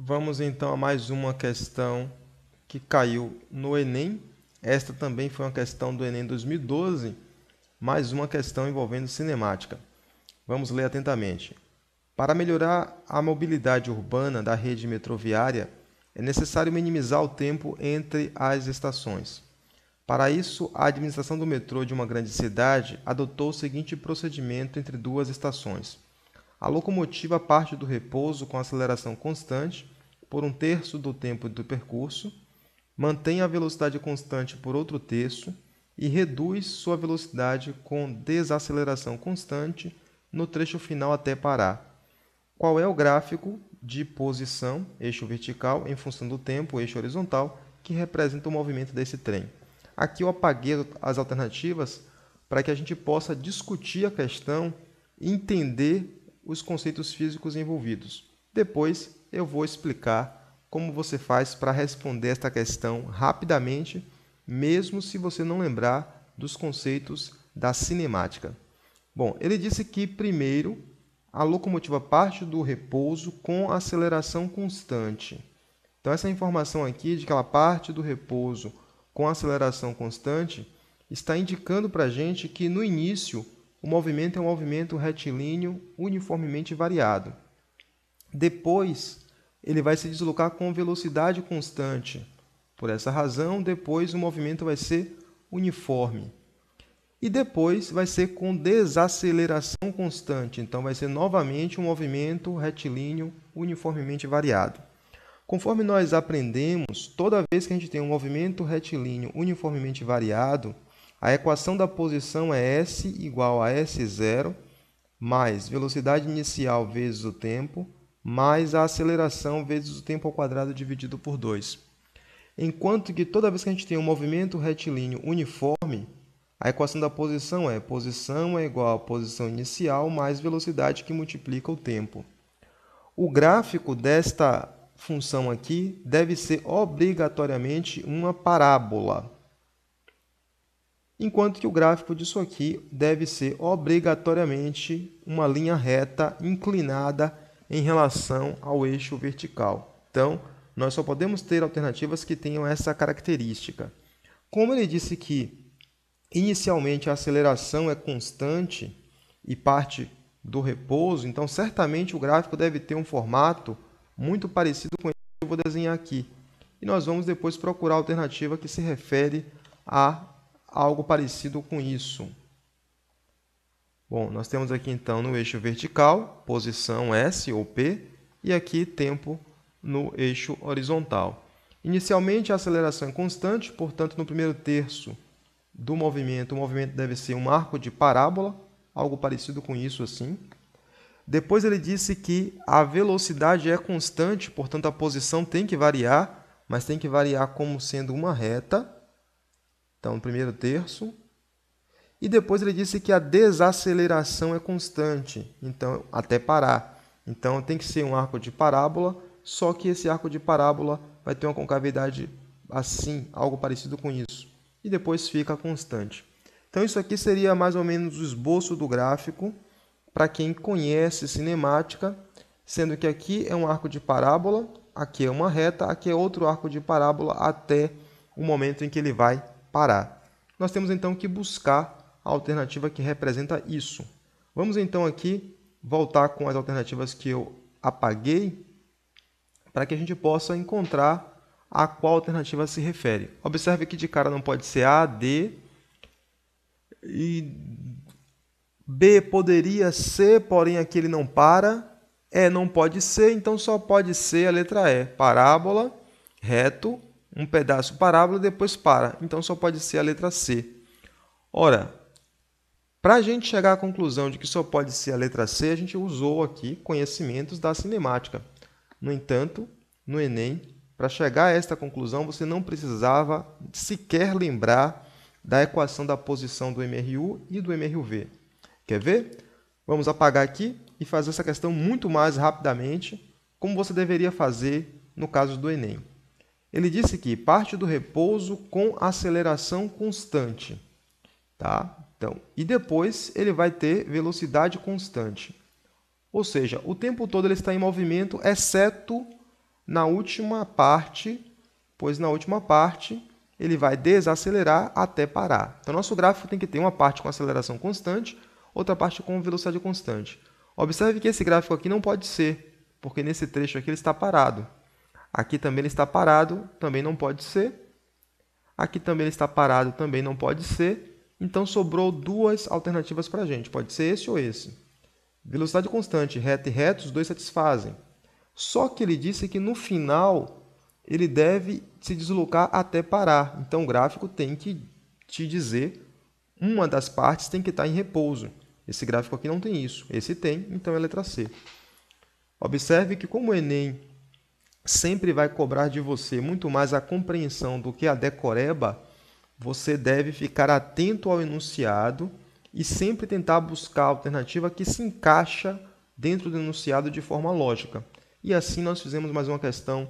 Vamos então a mais uma questão que caiu no Enem. Esta também foi uma questão do Enem 2012, mais uma questão envolvendo cinemática. Vamos ler atentamente. Para melhorar a mobilidade urbana da rede metroviária, é necessário minimizar o tempo entre as estações. Para isso, a administração do metrô de uma grande cidade adotou o seguinte procedimento entre duas estações. A locomotiva parte do repouso com aceleração constante por um terço do tempo do percurso, mantém a velocidade constante por outro terço e reduz sua velocidade com desaceleração constante no trecho final até parar. Qual é o gráfico de posição, eixo vertical, em função do tempo, eixo horizontal, que representa o movimento desse trem? Aqui eu apaguei as alternativas para que a gente possa discutir a questão, entender os conceitos físicos envolvidos. Depois eu vou explicar como você faz para responder esta questão rapidamente, mesmo se você não lembrar dos conceitos da cinemática. Bom, ele disse que primeiro a locomotiva parte do repouso com aceleração constante. Então essa informação aqui de que ela parte do repouso com aceleração constante está indicando para a gente que no início o movimento é um movimento retilíneo uniformemente variado. Depois, ele vai se deslocar com velocidade constante. Por essa razão, depois o movimento vai ser uniforme. E depois vai ser com desaceleração constante, então vai ser novamente um movimento retilíneo uniformemente variado. Conforme nós aprendemos, toda vez que a gente tem um movimento retilíneo uniformemente variado, a equação da posição é S igual a S0 mais velocidade inicial vezes o tempo mais a aceleração vezes o tempo ao quadrado dividido por 2. Enquanto que toda vez que a gente tem um movimento retilíneo uniforme, a equação da posição é posição é igual a posição inicial mais velocidade que multiplica o tempo. O gráfico desta função aqui deve ser obrigatoriamente uma parábola enquanto que o gráfico disso aqui deve ser obrigatoriamente uma linha reta inclinada em relação ao eixo vertical. Então, nós só podemos ter alternativas que tenham essa característica. Como ele disse que inicialmente a aceleração é constante e parte do repouso, então certamente o gráfico deve ter um formato muito parecido com esse que eu vou desenhar aqui. E nós vamos depois procurar a alternativa que se refere a algo parecido com isso. Bom, nós temos aqui então no eixo vertical, posição S ou P, e aqui tempo no eixo horizontal. Inicialmente a aceleração é constante, portanto no primeiro terço do movimento, o movimento deve ser um arco de parábola, algo parecido com isso assim. Depois ele disse que a velocidade é constante, portanto a posição tem que variar, mas tem que variar como sendo uma reta. Então, o primeiro terço. E depois ele disse que a desaceleração é constante, então até parar. Então tem que ser um arco de parábola, só que esse arco de parábola vai ter uma concavidade assim, algo parecido com isso. E depois fica constante. Então isso aqui seria mais ou menos o esboço do gráfico para quem conhece cinemática, sendo que aqui é um arco de parábola, aqui é uma reta, aqui é outro arco de parábola até o momento em que ele vai parar. Nós temos então que buscar a alternativa que representa isso. Vamos então aqui voltar com as alternativas que eu apaguei para que a gente possa encontrar a qual alternativa se refere. Observe que de cara não pode ser A, D e B poderia ser, porém aqui ele não para. E não pode ser, então só pode ser a letra E. Parábola, reto, um pedaço parábola, depois para. Então só pode ser a letra C. Ora, para a gente chegar à conclusão de que só pode ser a letra C, a gente usou aqui conhecimentos da cinemática. No entanto, no Enem, para chegar a esta conclusão, você não precisava sequer lembrar da equação da posição do MRU e do MRUV. Quer ver? Vamos apagar aqui e fazer essa questão muito mais rapidamente, como você deveria fazer no caso do Enem. Ele disse que parte do repouso com aceleração constante, tá? Então, e depois ele vai ter velocidade constante. Ou seja, o tempo todo ele está em movimento, exceto na última parte, pois na última parte ele vai desacelerar até parar. Então, nosso gráfico tem que ter uma parte com aceleração constante, outra parte com velocidade constante. Observe que esse gráfico aqui não pode ser, porque nesse trecho aqui ele está parado. Aqui também ele está parado, também não pode ser. Aqui também ele está parado, também não pode ser. Então sobrou duas alternativas para a gente, pode ser esse ou esse. Velocidade constante, reta e reto, os dois satisfazem. Só que ele disse que no final ele deve se deslocar até parar. Então o gráfico tem que te dizer uma das partes tem que estar tá em repouso. Esse gráfico aqui não tem isso, esse tem, então é a letra C. Observe que como o Enem sempre vai cobrar de você muito mais a compreensão do que a decoreba, você deve ficar atento ao enunciado e sempre tentar buscar a alternativa que se encaixa dentro do enunciado de forma lógica. E assim nós fizemos mais uma questão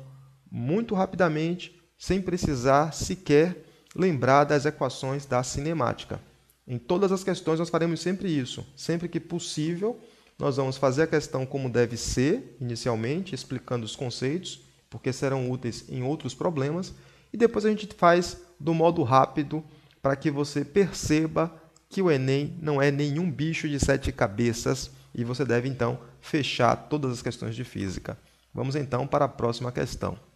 muito rapidamente, sem precisar sequer lembrar das equações da cinemática. Em todas as questões nós faremos sempre isso, sempre que possível, nós vamos fazer a questão como deve ser, inicialmente, explicando os conceitos, porque serão úteis em outros problemas. E depois a gente faz do modo rápido para que você perceba que o Enem não é nenhum bicho de sete cabeças e você deve então fechar todas as questões de física. Vamos então para a próxima questão.